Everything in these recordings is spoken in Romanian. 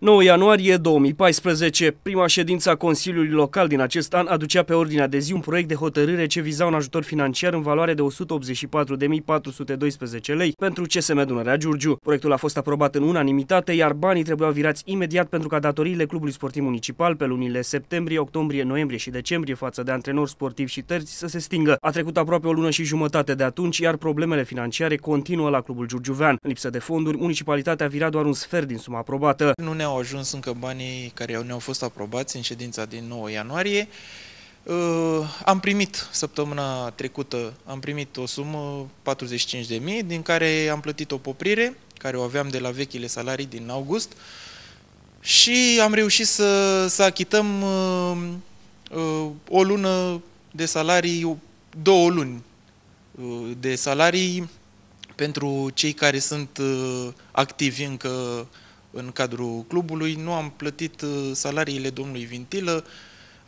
9 ianuarie 2014, prima ședință a Consiliului Local din acest an aducea pe ordinea de zi un proiect de hotărâre ce viza un ajutor financiar în valoare de 184.412 lei pentru CSM Dunărea Giurgiu. Proiectul a fost aprobat în unanimitate, iar banii trebuiau virați imediat pentru ca datoriile Clubului Sportiv Municipal pe lunile septembrie, octombrie, noiembrie și decembrie față de antrenori sportivi și terți să se stingă. A trecut aproape o lună și jumătate de atunci, iar problemele financiare continuă la Clubul Giurgiuvean. În lipsă de fonduri, municipalitatea a virat doar un sfert din suma aprobată. Nu ne au ajuns încă banii care ne-au fost aprobați în ședința din 9 ianuarie. Uh, am primit săptămâna trecută, am primit o sumă 45.000, din care am plătit o poprire, care o aveam de la vechile salarii din august, și am reușit să, să achităm uh, uh, o lună de salarii, două luni de salarii pentru cei care sunt activi încă în cadrul clubului, nu am plătit uh, salariile domnului Vintilă,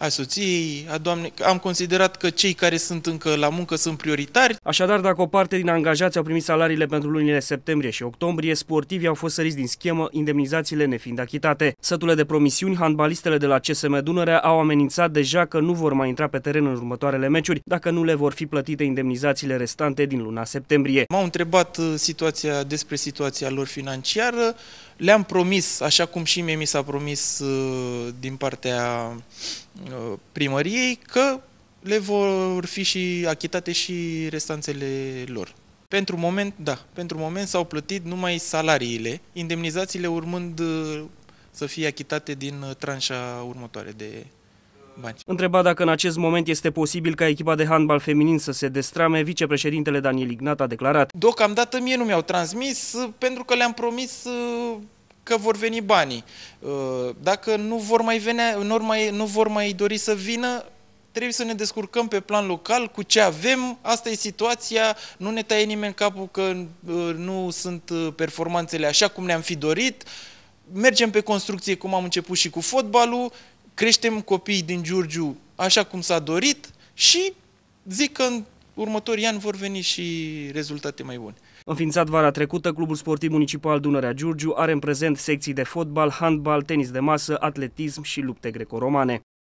a soției, a doamne, Am considerat că cei care sunt încă la muncă sunt prioritari. Așadar, dacă o parte din angajați au primit salariile pentru lunile septembrie și octombrie, sportivii au fost săriți din schemă, indemnizațiile nefiind achitate. Sătule de promisiuni, handbalistele de la CSM Dunărea au amenințat deja că nu vor mai intra pe teren în următoarele meciuri dacă nu le vor fi plătite indemnizațiile restante din luna septembrie. M-au întrebat uh, situația despre situația lor financiară. Le-am promis, așa cum și mie mi s-a promis uh, din partea Uh, primăriei că le vor fi și achitate și restanțele lor. Pentru moment, da, pentru moment s-au plătit numai salariile, indemnizațiile urmând uh, să fie achitate din uh, tranșa următoare de bani. Întreba dacă în acest moment este posibil ca echipa de handbal feminin să se destrame, vicepreședintele Daniel Ignat a declarat. Deocamdată mie nu mi-au transmis pentru că le-am promis că vor veni banii. Uh, dacă nu vor mai, venea, nu mai, nu vor mai dori să vină, trebuie să ne descurcăm pe plan local cu ce avem, asta e situația, nu ne taie nimeni capul că uh, nu sunt uh, performanțele așa cum ne-am fi dorit, mergem pe construcție cum am început și cu fotbalul, creștem copiii din Giurgiu așa cum s-a dorit și zic că în următorii ani vor veni și rezultate mai bune. Înființat vara trecută, Clubul Sportiv Municipal Dunărea Giurgiu are în prezent secții de fotbal, handbal, tenis de masă, atletism și lupte greco-romane.